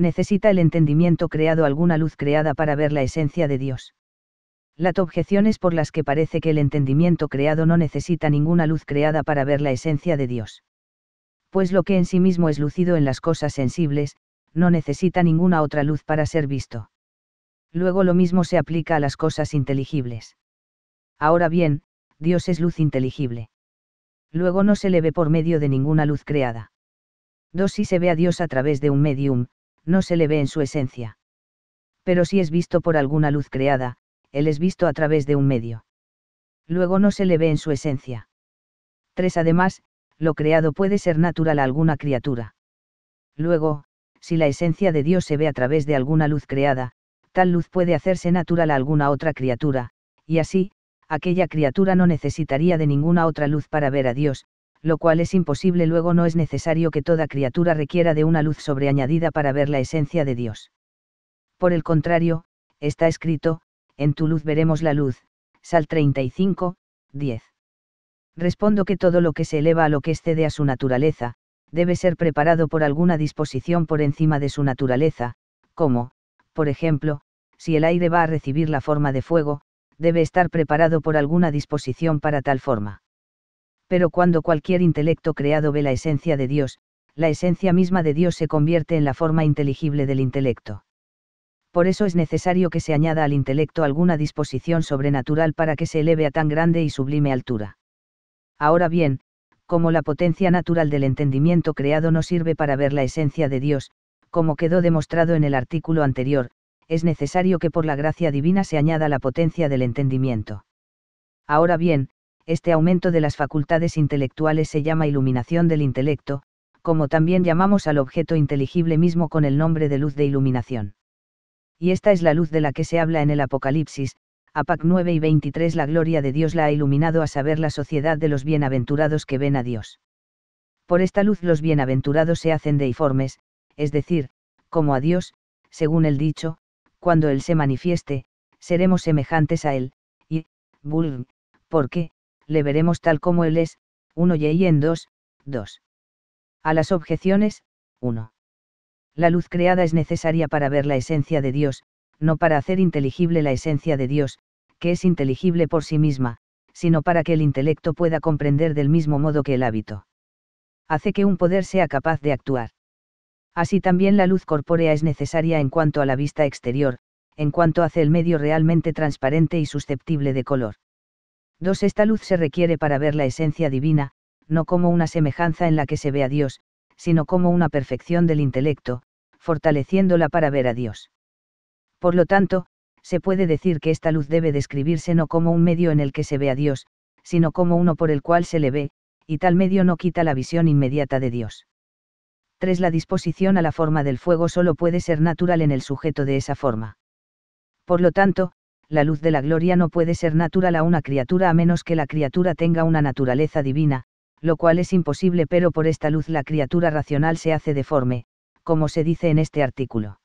necesita el entendimiento creado alguna luz creada para ver la esencia de Dios. La objeción objeciones por las que parece que el entendimiento creado no necesita ninguna luz creada para ver la esencia de Dios. Pues lo que en sí mismo es lucido en las cosas sensibles, no necesita ninguna otra luz para ser visto. Luego lo mismo se aplica a las cosas inteligibles. Ahora bien, Dios es luz inteligible. Luego no se le ve por medio de ninguna luz creada. Dos Si se ve a Dios a través de un medium, no se le ve en su esencia. Pero si es visto por alguna luz creada, él es visto a través de un medio. Luego no se le ve en su esencia. 3. Además, lo creado puede ser natural a alguna criatura. Luego, si la esencia de Dios se ve a través de alguna luz creada, tal luz puede hacerse natural a alguna otra criatura, y así, aquella criatura no necesitaría de ninguna otra luz para ver a Dios, lo cual es imposible luego no es necesario que toda criatura requiera de una luz sobreañadida para ver la esencia de Dios. Por el contrario, está escrito, en tu luz veremos la luz, Sal 35, 10. Respondo que todo lo que se eleva a lo que excede a su naturaleza, debe ser preparado por alguna disposición por encima de su naturaleza, como, por ejemplo, si el aire va a recibir la forma de fuego, debe estar preparado por alguna disposición para tal forma pero cuando cualquier intelecto creado ve la esencia de Dios, la esencia misma de Dios se convierte en la forma inteligible del intelecto. Por eso es necesario que se añada al intelecto alguna disposición sobrenatural para que se eleve a tan grande y sublime altura. Ahora bien, como la potencia natural del entendimiento creado no sirve para ver la esencia de Dios, como quedó demostrado en el artículo anterior, es necesario que por la gracia divina se añada la potencia del entendimiento. Ahora bien, este aumento de las facultades intelectuales se llama iluminación del intelecto, como también llamamos al objeto inteligible mismo con el nombre de luz de iluminación. Y esta es la luz de la que se habla en el Apocalipsis, APAC 9 y 23 La gloria de Dios la ha iluminado a saber la sociedad de los bienaventurados que ven a Dios. Por esta luz los bienaventurados se hacen deiformes, es decir, como a Dios, según el dicho, cuando Él se manifieste, seremos semejantes a Él, y, ¿por porque, le veremos tal como él es, 1 y en 2, 2. A las objeciones, 1. La luz creada es necesaria para ver la esencia de Dios, no para hacer inteligible la esencia de Dios, que es inteligible por sí misma, sino para que el intelecto pueda comprender del mismo modo que el hábito. Hace que un poder sea capaz de actuar. Así también la luz corpórea es necesaria en cuanto a la vista exterior, en cuanto hace el medio realmente transparente y susceptible de color. 2. Esta luz se requiere para ver la esencia divina, no como una semejanza en la que se ve a Dios, sino como una perfección del intelecto, fortaleciéndola para ver a Dios. Por lo tanto, se puede decir que esta luz debe describirse no como un medio en el que se ve a Dios, sino como uno por el cual se le ve, y tal medio no quita la visión inmediata de Dios. 3. La disposición a la forma del fuego solo puede ser natural en el sujeto de esa forma. Por lo tanto, la luz de la gloria no puede ser natural a una criatura a menos que la criatura tenga una naturaleza divina, lo cual es imposible pero por esta luz la criatura racional se hace deforme, como se dice en este artículo.